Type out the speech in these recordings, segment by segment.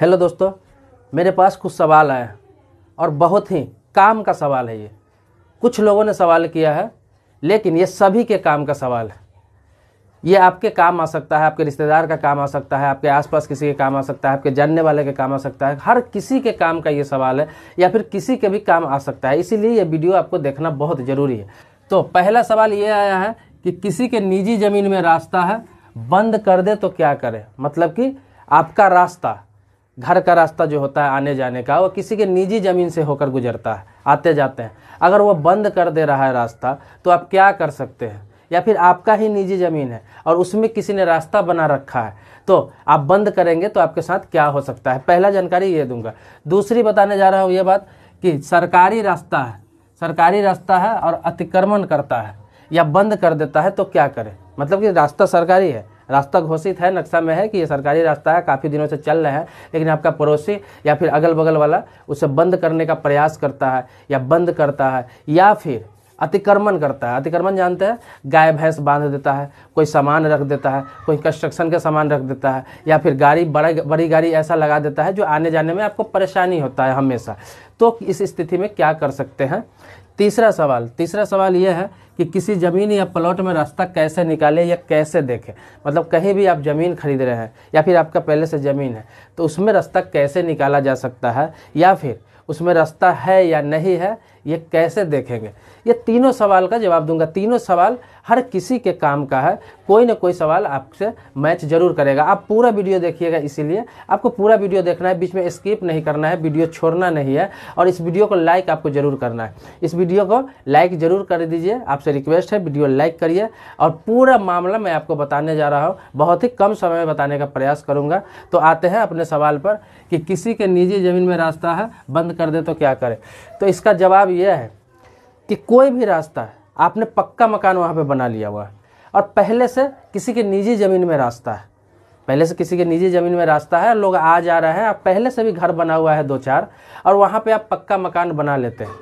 hello दोस्तों मेरे पास कुछ सवाल आए हैं और बहुत ही काम का सवाल है ये कुछ लोगों ने सवाल किया है लेकिन ये सभी के काम का सवाल है ये आपके काम आ सकता है आपके रिश्तेदार का काम आ सकता है आपके आसपास किसी के काम आ सकता है आपके जानने वाले के काम आ सकता है हर किसी के काम का ये सवाल है या फिर किसी के भी काम आ सकता है इसीलिए ये वीडियो आपको देखना बहुत ज़रूरी है तो पहला सवाल ये आया है कि किसी के निजी ज़मीन में रास्ता है बंद कर दे तो क्या करें मतलब कि आपका रास्ता घर का रास्ता जो होता है आने जाने का वो किसी के निजी ज़मीन से होकर गुजरता है आते जाते हैं अगर वो बंद कर दे रहा है रास्ता तो आप क्या कर सकते हैं या फिर आपका ही निजी ज़मीन है और उसमें किसी ने रास्ता बना रखा है तो आप बंद करेंगे तो आपके साथ क्या हो सकता है पहला जानकारी ये दूंगा दूसरी बताने जा रहा हूँ ये बात कि सरकारी रास्ता है सरकारी रास्ता है और अतिक्रमण करता है या बंद कर देता है तो क्या करें मतलब कि रास्ता सरकारी है रास्ता घोषित है नक्शा में है कि ये सरकारी रास्ता है काफ़ी दिनों से चल रहे हैं लेकिन आपका पड़ोसी या फिर अगल बगल वाला उसे बंद करने का प्रयास करता है या बंद करता है या फिर अतिक्रमण करता है अतिक्रमण जानते हैं गाय भैंस बांध देता है कोई सामान रख देता है कोई कंस्ट्रक्शन का सामान रख देता है या फिर गाड़ी बड़ा बड़ी गाड़ी ऐसा लगा देता है जो आने जाने में आपको परेशानी होता है हमेशा तो इस स्थिति में क्या कर सकते हैं तीसरा सवाल तीसरा सवाल यह है कि किसी ज़मीन या प्लॉट में रास्ता कैसे निकालें या कैसे देखें मतलब कहीं भी आप ज़मीन खरीद रहे हैं या फिर आपका पहले से ज़मीन है तो उसमें रास्ता कैसे निकाला जा सकता है या फिर उसमें रास्ता है या नहीं है ये कैसे देखेंगे ये तीनों सवाल का जवाब दूंगा तीनों सवाल हर किसी के काम का है कोई ना कोई सवाल आपसे मैच जरूर करेगा आप पूरा वीडियो देखिएगा इसीलिए आपको पूरा वीडियो देखना है बीच में स्किप नहीं करना है वीडियो छोड़ना नहीं है और इस वीडियो को लाइक आपको ज़रूर करना है इस वीडियो को लाइक ज़रूर कर दीजिए आपसे रिक्वेस्ट है वीडियो लाइक करिए और पूरा मामला मैं आपको बताने जा रहा हूँ बहुत ही कम समय में बताने का प्रयास करूँगा तो आते हैं अपने सवाल पर कि किसी के निजी ज़मीन में रास्ता है बंद कर दे तो क्या करें तो इसका जवाब यह है कि कोई भी रास्ता है आपने पक्का मकान वहाँ पे बना लिया हुआ है और पहले से किसी के निजी ज़मीन में रास्ता है पहले से किसी के निजी ज़मीन में रास्ता है लोग आ जा रहे हैं आप पहले से भी घर बना हुआ है दो चार और वहाँ पर आप पक्का मकान बना लेते हैं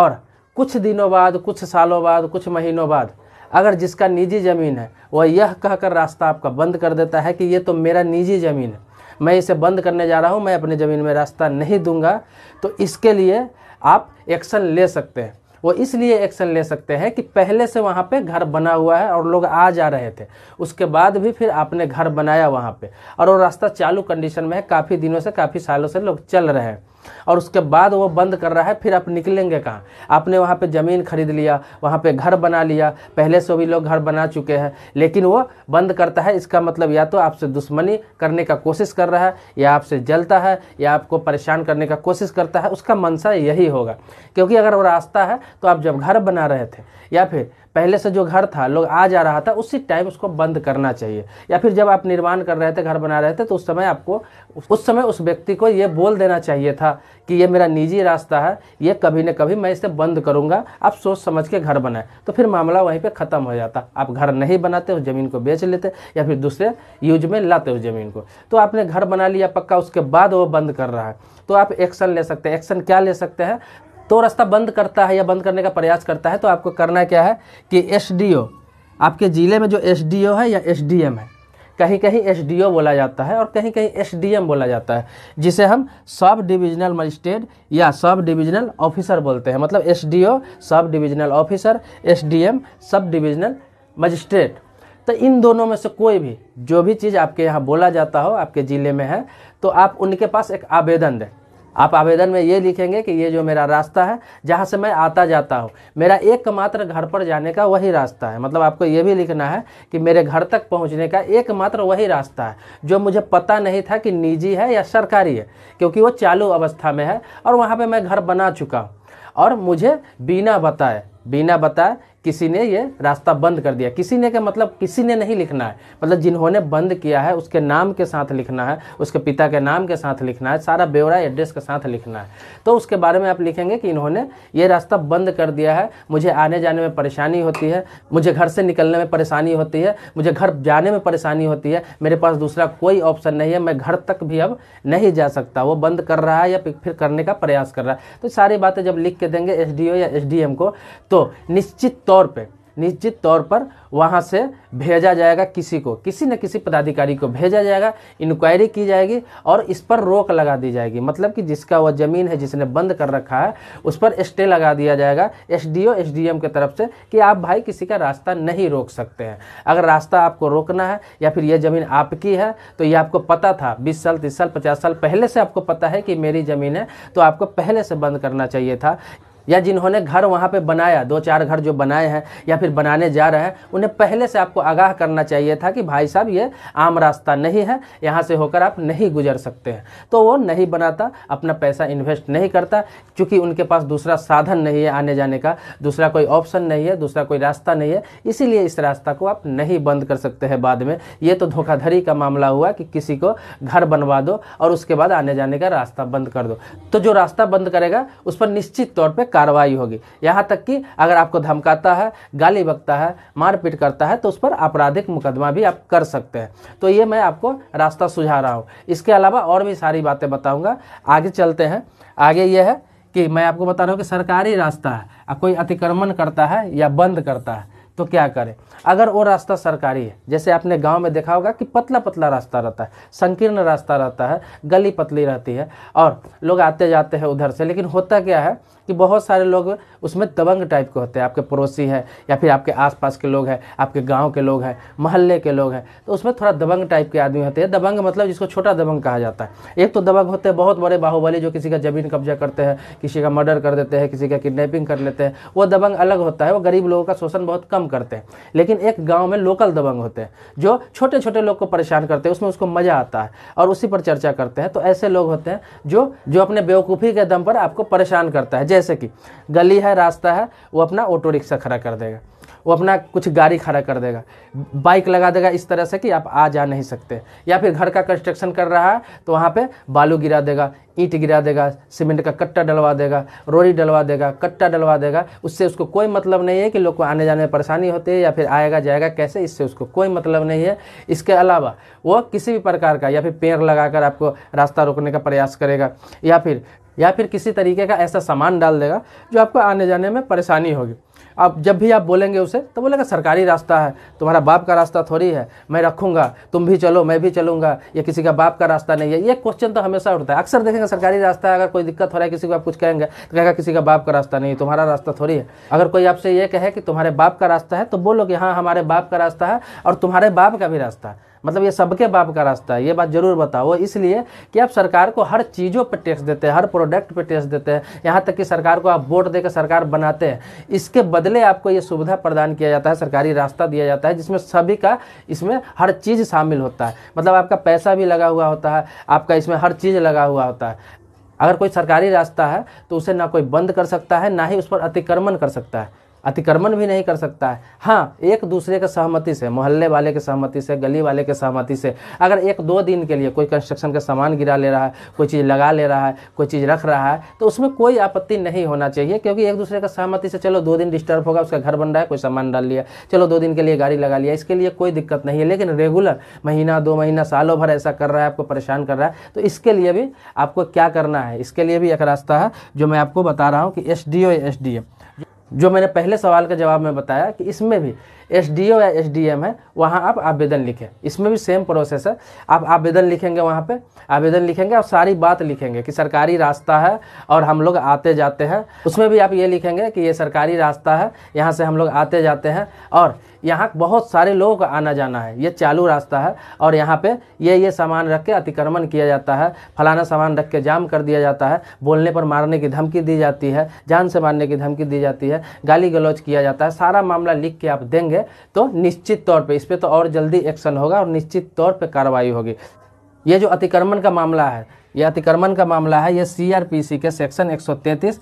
और कुछ दिनों बाद कुछ सालों बाद कुछ महीनों बाद अगर जिसका निजी ज़मीन है वह यह कहकर रास्ता आपका बंद कर देता है कि ये तो मेरा निजी ज़मीन है मैं इसे बंद करने जा रहा हूँ मैं अपने ज़मीन में रास्ता नहीं दूंगा तो इसके लिए आप एक्शन ले सकते हैं वो इसलिए एक्शन ले सकते हैं कि पहले से वहाँ पे घर बना हुआ है और लोग आ जा रहे थे उसके बाद भी फिर आपने घर बनाया वहाँ पे और वो रास्ता चालू कंडीशन में है काफ़ी दिनों से काफ़ी सालों से लोग चल रहे हैं और उसके बाद वो बंद कर रहा है फिर आप निकलेंगे कहाँ आपने वहाँ पे ज़मीन खरीद लिया वहाँ पे घर बना लिया पहले से भी लोग घर बना चुके हैं लेकिन वो बंद करता है इसका मतलब या तो आपसे दुश्मनी करने का कोशिश कर रहा है या आपसे जलता है या आपको परेशान करने का कोशिश करता है उसका मनसा यही होगा क्योंकि अगर वो रास्ता है तो आप जब घर बना रहे थे या फिर पहले से जो घर था लोग आ जा रहा था उसी टाइम उसको बंद करना चाहिए या फिर जब आप निर्माण कर रहे थे घर बना रहे थे तो उस समय आपको उस समय उस व्यक्ति को ये बोल देना चाहिए था कि ये मेरा निजी रास्ता है ये कभी न कभी मैं इसे बंद करूंगा आप सोच समझ के घर बनाएं तो फिर मामला वहीं पर ख़त्म हो जाता आप घर नहीं बनाते उस ज़मीन को बेच लेते या फिर दूसरे यूज में लाते उस ज़मीन को तो आपने घर बना लिया पक्का उसके बाद वो बंद कर रहा है तो आप एक्शन ले सकते हैं एक्शन क्या ले सकते हैं तो रास्ता बंद करता है या बंद करने का प्रयास करता है तो आपको करना क्या है कि एस आपके ज़िले में जो एस है या एस है कहीं कहीं एस बोला जाता है और कहीं कहीं एस बोला जाता है जिसे हम सब डिविजनल मजिस्ट्रेट या सब डिविजनल ऑफिसर बोलते हैं मतलब S sub divisional officer S sub divisional magistrate तो इन दोनों में से कोई भी जो भी चीज़ आपके यहाँ बोला जाता हो आपके ज़िले में है तो आप उनके पास एक आवेदन दें आप आवेदन में ये लिखेंगे कि ये जो मेरा रास्ता है जहाँ से मैं आता जाता हूँ मेरा एकमात्र घर पर जाने का वही रास्ता है मतलब आपको ये भी लिखना है कि मेरे घर तक पहुँचने का एकमात्र वही रास्ता है जो मुझे पता नहीं था कि निजी है या सरकारी है क्योंकि वो चालू अवस्था में है और वहाँ पर मैं घर बना चुका हूँ और मुझे बिना बताए बिना बताए किसी ने ये रास्ता बंद कर दिया किसी ने का मतलब किसी ने नहीं लिखना है मतलब जिन्होंने बंद किया है उसके नाम के साथ लिखना है उसके पिता के नाम के साथ लिखना है सारा ब्यौरा एड्रेस के साथ लिखना है तो उसके बारे में आप लिखेंगे कि इन्होंने ये रास्ता बंद कर दिया है मुझे आने जाने में परेशानी होती है मुझे घर से निकलने में परेशानी होती है मुझे घर जाने में परेशानी होती है मेरे पास दूसरा कोई ऑप्शन नहीं है मैं घर तक भी अब नहीं जा सकता वो बंद कर रहा है या फिर करने का प्रयास कर रहा है तो सारी बातें जब लिख के देंगे एस या एस को तो निश्चित तौर पे निश्चित तौर पर वहाँ से भेजा जाएगा किसी को किसी न किसी पदाधिकारी को भेजा जाएगा इंक्वायरी की जाएगी और इस पर रोक लगा दी जाएगी मतलब कि जिसका वह ज़मीन है जिसने बंद कर रखा है उस पर स्टे लगा दिया जाएगा S D O S D M की तरफ से कि आप भाई किसी का रास्ता नहीं रोक सकते हैं अगर रास्ता आपको रोकना है या फिर यह ज़मीन आपकी है तो ये आपको पता था बीस साल तीस साल पचास साल पहले से आपको पता है कि मेरी ज़मीन है तो आपको पहले से बंद करना चाहिए था या जिन्होंने घर वहाँ पे बनाया दो चार घर जो बनाए हैं या फिर बनाने जा रहे हैं उन्हें पहले से आपको आगाह करना चाहिए था कि भाई साहब ये आम रास्ता नहीं है यहाँ से होकर आप नहीं गुजर सकते हैं तो वो नहीं बनाता अपना पैसा इन्वेस्ट नहीं करता क्योंकि उनके पास दूसरा साधन नहीं है आने जाने का दूसरा कोई ऑप्शन नहीं है दूसरा कोई रास्ता नहीं है इसीलिए इस रास्ता को आप नहीं बंद कर सकते हैं बाद में ये तो धोखाधड़ी का मामला हुआ कि किसी को घर बनवा दो और उसके बाद आने जाने का रास्ता बंद कर दो तो जो रास्ता बंद करेगा उस पर निश्चित तौर पर कार्रवाई होगी यहाँ तक कि अगर आपको धमकाता है गाली बकता है मारपीट करता है तो उस पर आपराधिक मुकदमा भी आप कर सकते हैं तो ये मैं आपको रास्ता सुझा रहा हूँ इसके अलावा और भी सारी बातें बताऊँगा आगे चलते हैं आगे ये है कि मैं आपको बता रहा हूँ कि सरकारी रास्ता है कोई अतिक्रमण करता है या बंद करता है तो क्या करें अगर वो रास्ता सरकारी है जैसे आपने गांव में देखा होगा कि पतला पतला रास्ता रहता है संकीर्ण रास्ता रहता है गली पतली रहती है और लोग आते जाते हैं उधर से लेकिन होता क्या है कि बहुत सारे लोग उसमें दबंग टाइप के होते हैं आपके पड़ोसी हैं या फिर आपके आसपास के लोग हैं आपके गांव के लोग हैं मोहल्ले के लोग हैं तो उसमें थोड़ा दबंग टाइप के आदमी होते हैं दबंग मतलब जिसको छोटा दबंग कहा जाता है एक तो दबंग होते हैं बहुत बड़े बाहुबली जो किसी का ज़मीन कब्जा करते हैं किसी का मर्डर कर देते हैं किसी का किडनेपिंग कर लेते हैं वो दबंग अलग होता है वो गरीब लोगों का शोषण बहुत कम करते हैं लेकिन लेकिन एक गांव में लोकल दबंग होते हैं जो छोटे छोटे लोग को परेशान करते हैं उसमें उसको मज़ा आता है और उसी पर चर्चा करते हैं तो ऐसे लोग होते हैं जो जो अपने बेवकूफ़ी के दम पर आपको परेशान करता है जैसे कि गली है रास्ता है वो अपना ऑटो रिक्शा खड़ा कर देगा वो अपना कुछ गाड़ी खड़ा कर देगा बाइक लगा देगा इस तरह से कि आप आ जा नहीं सकते या फिर घर का कंस्ट्रक्शन कर रहा है तो वहाँ पे बालू गिरा देगा ईंट गिरा देगा सीमेंट का कट्टा डलवा देगा रोड़ी डलवा देगा कट्टा डलवा देगा उससे उसको कोई मतलब नहीं है कि लोग को आने जाने में परेशानी होती है या फिर आएगा जाएगा कैसे इससे उसको कोई मतलब नहीं है इसके अलावा वो किसी भी प्रकार का या फिर पेड़ लगाकर आपको रास्ता रोकने का प्रयास करेगा या फिर या फिर किसी तरीके का ऐसा सामान डाल देगा जो आपको आने जाने में परेशानी होगी आप जब भी आप बोलेंगे उसे तो बोलेगा सरकारी रास्ता है तुम्हारा बाप का रास्ता थोड़ी है मैं रखूँगा तुम भी चलो मैं भी चलूँगा या किसी का बाप का रास्ता नहीं है ये क्वेश्चन तो हमेशा उठता है अक्सर देखेंगे सरकारी रास्ता है अगर कोई दिक्कत हो रहा है किसी को आप कुछ कहेंगे तो कहेगा किसी का बाप का रास्ता नहीं तुम्हारा रास्ता थोड़ी है अगर कोई आपसे ये कहे कि तुम्हारे बाप का रास्ता है तो बोलो कि हाँ हमारे बाप का रास्ता है और तुम्हारे बाप का भी रास्ता है मतलब ये सबके बाप का रास्ता है ये बात जरूर बताओ इसलिए कि आप सरकार को हर चीज़ों पर टैक्स देते हैं हर प्रोडक्ट पर टैक्स देते हैं यहाँ तक कि सरकार को आप वोट देकर सरकार बनाते हैं इसके बदले आपको ये सुविधा प्रदान किया जाता है सरकारी रास्ता दिया जाता है जिसमें सभी का इसमें हर चीज़ शामिल होता है मतलब आपका पैसा भी लगा हुआ होता है आपका इसमें हर चीज़ लगा हुआ होता है अगर कोई सरकारी रास्ता है तो उसे ना कोई बंद कर सकता है ना ही उस पर अतिक्रमण कर सकता है अतिक्रमण भी नहीं कर सकता है हाँ एक दूसरे के सहमति से मोहल्ले वाले के सहमति से गली वाले के सहमति से अगर एक दो दिन के लिए कोई कंस्ट्रक्शन का सामान गिरा ले रहा है कोई चीज़ लगा ले रहा है कोई चीज़ रख रहा है तो उसमें कोई आपत्ति नहीं होना चाहिए क्योंकि एक दूसरे का सहमति से चलो दो दिन डिस्टर्ब होगा उसका घर बन रहा है कोई सामान डाल लिया चलो दो दिन के लिए गाड़ी लगा लिया इसके लिए कोई दिक्कत नहीं है लेकिन रेगुलर महीना दो महीना सालों भर ऐसा कर रहा है आपको परेशान कर रहा है तो इसके लिए भी आपको क्या करना है इसके लिए भी एक रास्ता है जो मैं आपको बता रहा हूँ कि S D O S D जो मैंने पहले सवाल का जवाब में बताया कि इसमें भी एस या एस है वहाँ आप आवेदन लिखें इसमें भी सेम प्रोसेस है आप आवेदन लिखेंगे वहाँ पे आवेदन लिखेंगे और सारी बात लिखेंगे कि सरकारी रास्ता है और हम लोग आते जाते हैं उसमें भी आप ये लिखेंगे कि ये सरकारी रास्ता है यहाँ से हम लोग आते जाते हैं और यहाँ बहुत सारे लोगों का आना जाना है ये चालू रास्ता है और यहाँ पे ये ये सामान रख के अतिक्रमण किया जाता है फलाना सामान रख के जाम कर दिया जाता है बोलने पर मारने की धमकी दी जाती है जान से मारने की धमकी दी जाती है गाली गलौज किया जाता है सारा मामला लिख के आप देंगे है तो निश्चित तौर पर इस पर तो और जल्दी एक्शन होगा और निश्चित तौर पर कार्रवाई होगी ये जो अतिक्रमण का मामला है यह अतिक्रमण का मामला है यह सीआरपीसी के सेक्शन 133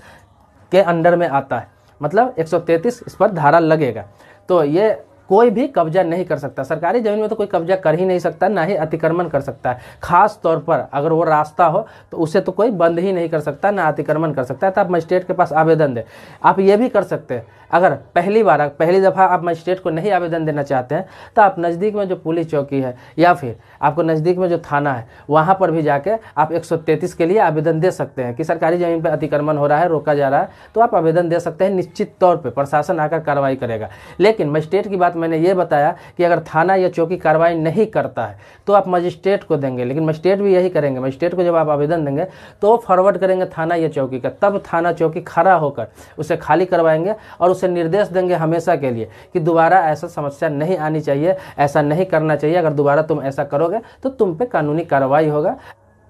के अंडर में आता है मतलब 133 इस पर धारा लगेगा तो ये कोई भी कब्जा नहीं कर सकता सरकारी जमीन में तो कोई कब्जा कर ही नहीं सकता ना ही अतिक्रमण कर सकता है खास तौर पर अगर वो रास्ता हो तो उसे तो कोई बंद ही नहीं कर सकता ना अतिक्रमण कर सकता है तो आप मजिस्ट्रेट के पास आवेदन दें आप ये भी कर सकते हैं अगर पहली बार पहली दफ़ा आप मजिस्ट्रेट को नहीं आवेदन देना चाहते हैं तो आप नज़दीक में जो पुलिस चौकी है या फिर आपको नज़दीक में जो थाना है वहाँ पर भी जाके आप 133 के लिए आवेदन दे सकते हैं कि सरकारी ज़मीन पर अतिक्रमण हो रहा है रोका जा रहा है तो आप आवेदन दे सकते हैं निश्चित तौर पर प्रशासन आकर कार्रवाई करेगा लेकिन मजिस्ट्रेट की बात मैंने ये बताया कि अगर थाना या चौकी कार्रवाई नहीं करता है तो आप मजिस्ट्रेट को देंगे लेकिन मजिस्ट्रेट भी यही करेंगे मजिस्ट्रेट को जब आप आवेदन देंगे तो फॉरवर्ड करेंगे थाना या चौकी का तब थाना चौकी खड़ा होकर उसे खाली करवाएंगे और उसे निर्देश देंगे हमेशा के लिए कि दोबारा ऐसा समस्या नहीं आनी चाहिए ऐसा नहीं करना चाहिए अगर दोबारा तुम ऐसा करोगे तो तुम पे कानूनी कार्रवाई होगा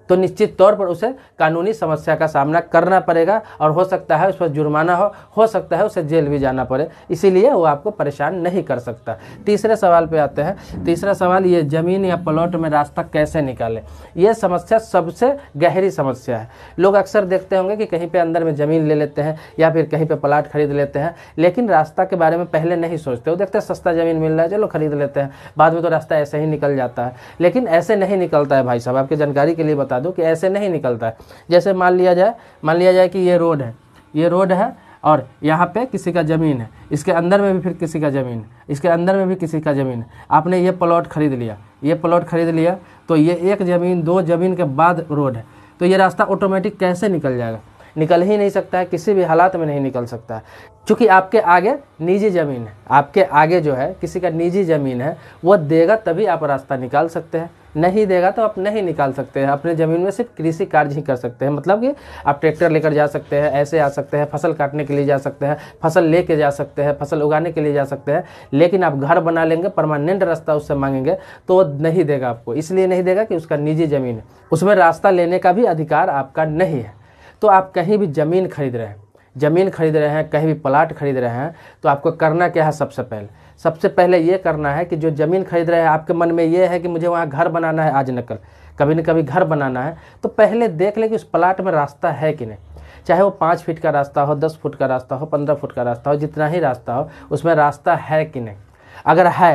तो निश्चित तौर पर उसे कानूनी समस्या का सामना करना पड़ेगा और हो सकता है उस पर जुर्माना हो हो सकता है उसे जेल भी जाना पड़े इसीलिए वो आपको परेशान नहीं कर सकता तीसरे सवाल पे आते हैं तीसरा सवाल ये ज़मीन या प्लॉट में रास्ता कैसे निकालें यह समस्या सबसे गहरी समस्या है लोग अक्सर देखते होंगे कि कहीं पर अंदर में ज़मीन ले लेते हैं या फिर कहीं पर प्लाट खरीद लेते हैं लेकिन रास्ता के बारे में पहले नहीं सोचते वो देखते हैं सस्ता ज़मीन मिल रहा है चलो खरीद लेते हैं बाद में तो रास्ता ऐसे ही निकल जाता है लेकिन ऐसे नहीं निकलता है भाई साहब आपकी जानकारी के लिए बता बता दूँ कि ऐसे नहीं निकलता है जैसे मान लिया जाए मान लिया जाए कि ये रोड है ये रोड है और यहाँ पे किसी का ज़मीन है इसके अंदर में भी फिर किसी का ज़मीन है इसके अंदर में भी किसी का ज़मीन है आपने ये प्लॉट खरीद लिया ये प्लॉट खरीद लिया तो ये एक ज़मीन दो ज़मीन के बाद रोड है तो ये रास्ता ऑटोमेटिक कैसे निकल जाएगा निकल ही नहीं सकता है किसी भी हालात में नहीं निकल सकता है चूँकि आपके आगे निजी ज़मीन है आपके आगे जो है किसी का निजी ज़मीन है वो देगा तभी आप रास्ता निकाल सकते हैं नहीं देगा तो आप नहीं निकाल सकते हैं अपने ज़मीन में सिर्फ कृषि कार्य ही कर सकते हैं मतलब कि आप ट्रैक्टर लेकर जा सकते हैं ऐसे आ सकते हैं फसल काटने के लिए जा सकते हैं फसल ले जा सकते हैं फसल उगाने के लिए जा सकते हैं लेकिन आप घर बना लेंगे परमानेंट रास्ता उससे मांगेंगे तो नहीं देगा आपको इसलिए नहीं देगा कि उसका निजी ज़मीन है उसमें रास्ता लेने का भी अधिकार आपका नहीं है तो आप कहीं भी ज़मीन खरीद रहे हैं ज़मीन खरीद रहे हैं कहीं भी प्लाट खरीद रहे हैं तो आपको करना क्या है सबसे पहले सबसे पहले ये करना है कि जो ज़मीन खरीद रहे हैं आपके मन में ये है कि मुझे वहाँ घर बनाना है आज न कल कभी न कभी घर बनाना है तो पहले देख लें कि उस प्लाट में रास्ता है कि नहीं चाहे वो पाँच फीट का रास्ता हो दस फुट का रास्ता हो पंद्रह फुट का रास्ता हो जितना ही रास्ता हो उसमें रास्ता है कि नहीं अगर है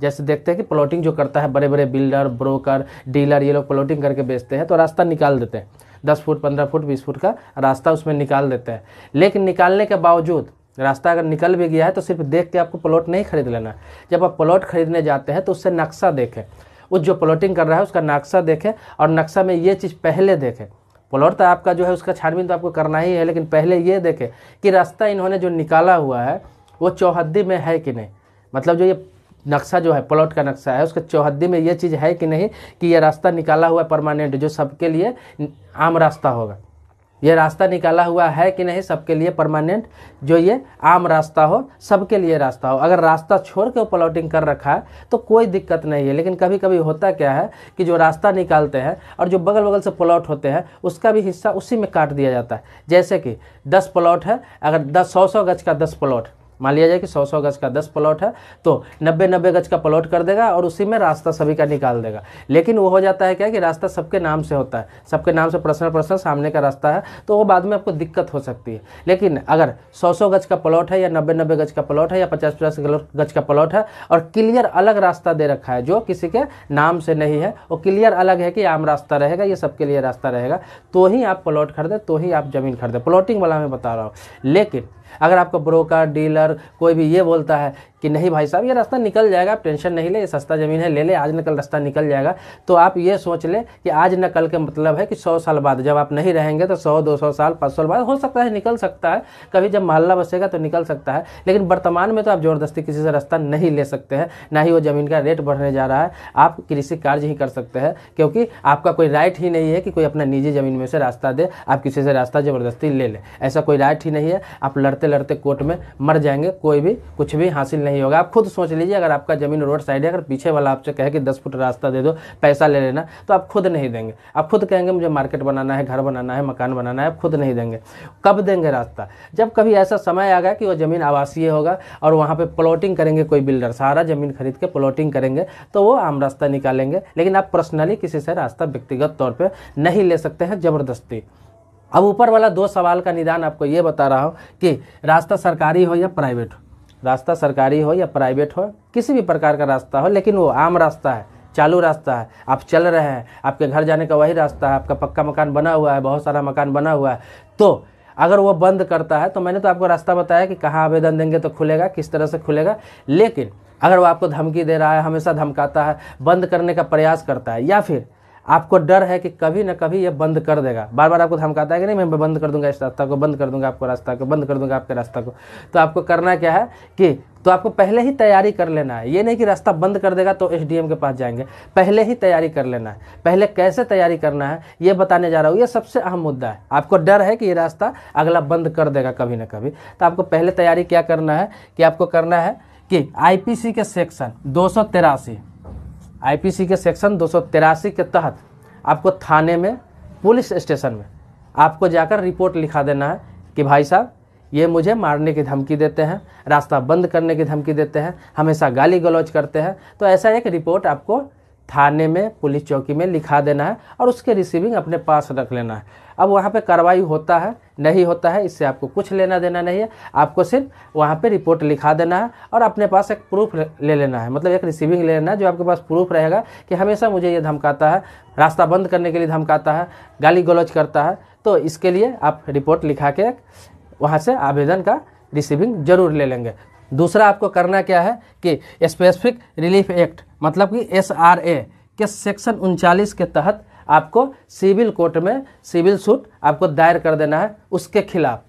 जैसे देखते हैं कि प्लॉटिंग जो करता है बड़े बड़े बिल्डर ब्रोकर डीलर ये लोग प्लॉटिंग करके बेचते हैं तो रास्ता निकाल देते हैं दस फुट पंद्रह फुट बीस फुट का रास्ता उसमें निकाल देते हैं लेकिन निकालने के बावजूद रास्ता अगर निकल भी गया है तो सिर्फ देख के आपको प्लॉट नहीं खरीद लेना है जब आप प्लॉट खरीदने जाते हैं तो उससे नक्शा देखें उस जो प्लॉटिंग कर रहा है उसका नक्शा देखें और नक्शा में ये चीज़ पहले देखें प्लॉट तो आपका जो है उसका छानबीन तो आपको करना ही है लेकिन पहले ये देखें कि रास्ता इन्होंने जो निकाला हुआ है वो चौहद्दी में है कि नहीं मतलब जो ये नक्शा जो है प्लॉट का नक्शा है उसके चौहद्दी में ये चीज़ है कि नहीं कि ये रास्ता निकाला हुआ है परमानेंट जो सबके लिए आम रास्ता होगा ये रास्ता निकाला हुआ है कि नहीं सबके लिए परमानेंट जो ये आम रास्ता हो सबके लिए रास्ता हो अगर रास्ता छोड़ के प्लॉटिंग कर रखा है तो कोई दिक्कत नहीं है लेकिन कभी कभी होता क्या है कि जो रास्ता निकालते हैं और जो बगल बगल से प्लॉट होते हैं उसका भी हिस्सा उसी में काट दिया जाता है जैसे कि दस प्लॉट है अगर दस सौ सौ गज का दस प्लॉट मान लिया जाए कि सौ सौ गज का दस प्लॉट है तो नब्बे नब्बे गज का प्लॉट कर देगा और उसी में रास्ता सभी का निकाल देगा लेकिन वो हो जाता है क्या कि रास्ता सबके नाम से होता है सबके नाम से पर्सनल पर्सनल सामने का रास्ता है तो वो बाद में आपको दिक्कत हो सकती है लेकिन अगर सौ सौ गज का प्लॉट है या नब्बे नब्बे गज का प्लॉट है या पचास पचास गज का प्लॉट है और क्लियर अलग रास्ता दे रखा है जो किसी के नाम से नहीं है वो क्लियर अलग है कि आम रास्ता रहेगा ये सबके लिए रास्ता रहेगा तो ही आप प्लॉट खरीदें तो ही आप ज़मीन खरीदें प्लॉटिंग वाला मैं बता रहा हूँ लेकिन अगर आपका ब्रोकर डीलर कोई भी ये बोलता है कि नहीं भाई साहब ये रास्ता निकल जाएगा आप टेंशन नहीं ले ये सस्ता ज़मीन है ले ले आज न कल रास्ता निकल जाएगा तो आप ये सोच लें कि आज न कल के मतलब है कि सौ साल बाद जब आप नहीं रहेंगे तो सौ दो सौ साल पाँच साल बाद हो सकता है निकल सकता है कभी जब मोहल्ला बसेगा तो निकल सकता है लेकिन वर्तमान में तो आप ज़बरदस्ती किसी से रास्ता नहीं ले सकते हैं ना ही वो ज़मीन का रेट बढ़ने जा रहा है आप कृषि कार्य ही कर सकते हैं क्योंकि आपका कोई राइट ही नहीं है कि कोई अपना निजी ज़मीन में से रास्ता दे आप किसी से रास्ता ज़बरदस्ती ले लें ऐसा कोई राइट ही नहीं है आप लड़ते लड़ते कोर्ट में मर जाएंगे कोई भी कुछ भी हासिल नहीं होगा आप खुद सोच लीजिए अगर आपका ज़मीन रोड साइड है अगर पीछे वाला आपसे कहे कि दस फुट रास्ता दे दो पैसा ले लेना तो आप खुद नहीं देंगे आप खुद कहेंगे मुझे मार्केट बनाना है घर बनाना है मकान बनाना है आप खुद नहीं देंगे कब देंगे रास्ता जब कभी ऐसा समय आ गया कि वो ज़मीन आवासीय होगा और वहाँ पर प्लॉटिंग करेंगे कोई बिल्डर सारा ज़मीन खरीद के प्लॉटिंग करेंगे तो वो आम रास्ता निकालेंगे लेकिन आप पर्सनली किसी से रास्ता व्यक्तिगत तौर पर नहीं ले सकते हैं ज़बरदस्ती अब ऊपर वाला दो सवाल का निदान आपको ये बता रहा हूँ कि रास्ता सरकारी हो या प्राइवेट हो रास्ता सरकारी हो या प्राइवेट हो किसी भी प्रकार का रास्ता हो लेकिन वो आम रास्ता है चालू रास्ता है आप चल रहे हैं आपके घर जाने का वही रास्ता है आपका पक्का मकान बना हुआ है बहुत सारा मकान बना हुआ है तो अगर वो बंद करता है तो मैंने तो आपको रास्ता बताया कि कहाँ आवेदन देंगे तो खुलेगा किस तरह से खुलेगा लेकिन अगर वो आपको धमकी दे रहा है हमेशा धमकाता है बंद करने का प्रयास करता है या फिर आपको डर है कि कभी ना कभी ये बंद कर देगा बार बार आपको धमकाता है कि नहीं मैं बंद कर दूंगा इस रास्ता को बंद कर दूंगा आपको रास्ता को बंद कर दूंगा आपके रास्ता को तो आपको करना क्या है कि तो आपको पहले ही तैयारी कर लेना है ये नहीं कि रास्ता बंद कर देगा तो एस के पास जाएंगे पहले ही तैयारी कर लेना है पहले कैसे तैयारी करना है ये बताने जा रहा हूँ ये सबसे अहम मुद्दा है आपको डर है कि ये रास्ता अगला बंद कर देगा कभी ना कभी तो आपको पहले तैयारी क्या करना है कि आपको करना है कि आईपीसी के सेक्शन दो सौ तेरासी आईपीसी के सेक्शन दो के तहत आपको थाने में पुलिस स्टेशन में आपको जाकर रिपोर्ट लिखा देना है कि भाई साहब ये मुझे मारने की धमकी देते हैं रास्ता बंद करने की धमकी देते हैं हमेशा गाली गलौज करते हैं तो ऐसा एक रिपोर्ट आपको थाने में पुलिस चौकी में लिखा देना है और उसके रिसीविंग अपने पास रख लेना है अब वहाँ पे कार्रवाई होता है नहीं होता है इससे आपको कुछ लेना देना नहीं है आपको सिर्फ वहाँ पे रिपोर्ट लिखा देना है और अपने पास एक प्रूफ ले लेना है मतलब एक रिसीविंग ले लेना है जो आपके पास प्रूफ रहेगा कि हमेशा मुझे ये धमकाता है रास्ता बंद करने के लिए धमकाता है गाली गलौज करता है तो इसके लिए आप रिपोर्ट लिखा के वहाँ से आवेदन का रिसीविंग जरूर ले लेंगे दूसरा आपको करना क्या है कि स्पेसिफिक रिलीफ एक्ट मतलब कि एस के सेक्शन उनचालीस के तहत आपको सिविल कोर्ट में सिविल सूट आपको दायर कर देना है उसके खिलाफ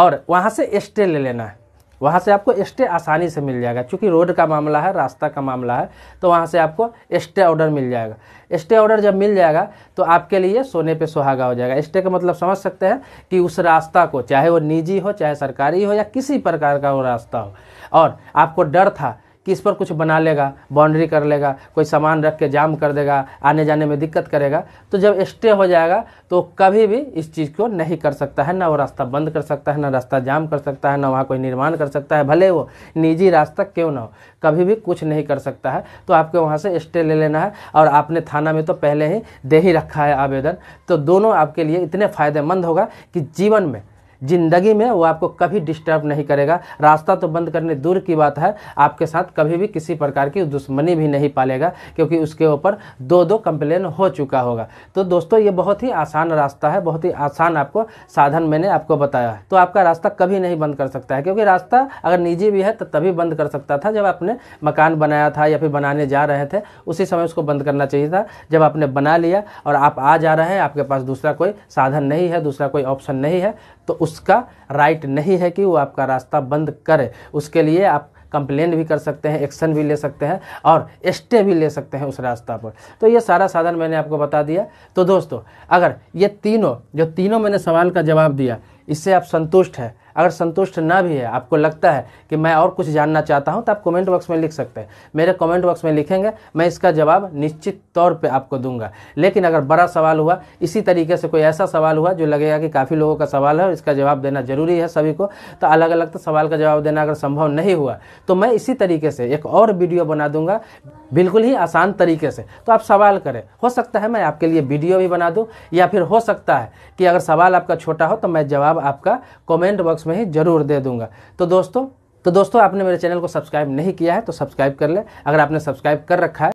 और वहाँ से स्टे ले लेना है वहाँ से आपको स्टे आसानी से मिल जाएगा क्योंकि रोड का मामला है रास्ता का मामला है तो वहाँ से आपको स्टे ऑर्डर मिल जाएगा स्टे ऑर्डर जब मिल जाएगा तो आपके लिए सोने पे सुहागा हो जाएगा स्टे का मतलब समझ सकते हैं कि उस रास्ता को चाहे वो निजी हो चाहे सरकारी हो या किसी प्रकार का वो रास्ता हो और आपको डर था कि इस पर कुछ बना लेगा बाउंड्री कर लेगा कोई सामान रख के जाम कर देगा आने जाने में दिक्कत करेगा तो जब स्टे हो जाएगा तो कभी भी इस चीज़ को नहीं कर सकता है ना वो रास्ता बंद कर सकता है ना रास्ता जाम कर सकता है ना वहाँ कोई निर्माण कर सकता है भले वो निजी रास्ता क्यों ना हो कभी भी कुछ नहीं कर सकता है तो आपको वहाँ से स्टे ले लेना है और आपने थाना में तो पहले ही दे ही रखा है आवेदन तो दोनों आपके लिए इतने फ़ायदेमंद होगा कि जीवन में ज़िंदगी में वो आपको कभी डिस्टर्ब नहीं करेगा रास्ता तो बंद करने दूर की बात है आपके साथ कभी भी किसी प्रकार की दुश्मनी भी नहीं पालेगा क्योंकि उसके ऊपर दो दो कंप्लेन हो चुका होगा तो दोस्तों ये बहुत ही आसान रास्ता है बहुत ही आसान आपको साधन मैंने आपको बताया है तो आपका रास्ता कभी नहीं बंद कर सकता है क्योंकि रास्ता अगर निजी भी है तो तभी बंद कर सकता था जब आपने मकान बनाया था या फिर बनाने जा रहे थे उसी समय उसको बंद करना चाहिए था जब आपने बना लिया और आप आ जा रहे हैं आपके पास दूसरा कोई साधन नहीं है दूसरा कोई ऑप्शन नहीं है तो उस उसका राइट नहीं है कि वो आपका रास्ता बंद करे उसके लिए आप कंप्लेन भी कर सकते हैं एक्शन भी ले सकते हैं और स्टे भी ले सकते हैं उस रास्ता पर तो ये सारा साधन मैंने आपको बता दिया तो दोस्तों अगर ये तीनों जो तीनों मैंने सवाल का जवाब दिया इससे आप संतुष्ट हैं अगर संतुष्ट ना भी है आपको लगता है कि मैं और कुछ जानना चाहता हूँ तो आप कमेंट बॉक्स में लिख सकते हैं मेरे कमेंट बॉक्स में लिखेंगे मैं इसका जवाब निश्चित तौर पर आपको दूंगा लेकिन अगर बड़ा सवाल हुआ इसी तरीके से कोई ऐसा सवाल हुआ जो लगेगा कि काफ़ी लोगों का सवाल है और इसका जवाब देना जरूरी है सभी को तो अलग अलग तो सवाल का जवाब देना अगर संभव नहीं हुआ तो मैं इसी तरीके से एक और वीडियो बना दूंगा बिल्कुल ही आसान तरीके से तो आप सवाल करें हो सकता है मैं आपके लिए वीडियो भी बना दूँ या फिर हो सकता है कि अगर सवाल आपका छोटा हो तो मैं जवाब आपका कॉमेंट बॉक्स में ही ज़रूर दे दूंगा तो दोस्तों तो दोस्तों आपने मेरे चैनल को सब्सक्राइब नहीं किया है तो सब्सक्राइब कर ले अगर आपने सब्सक्राइब कर रखा है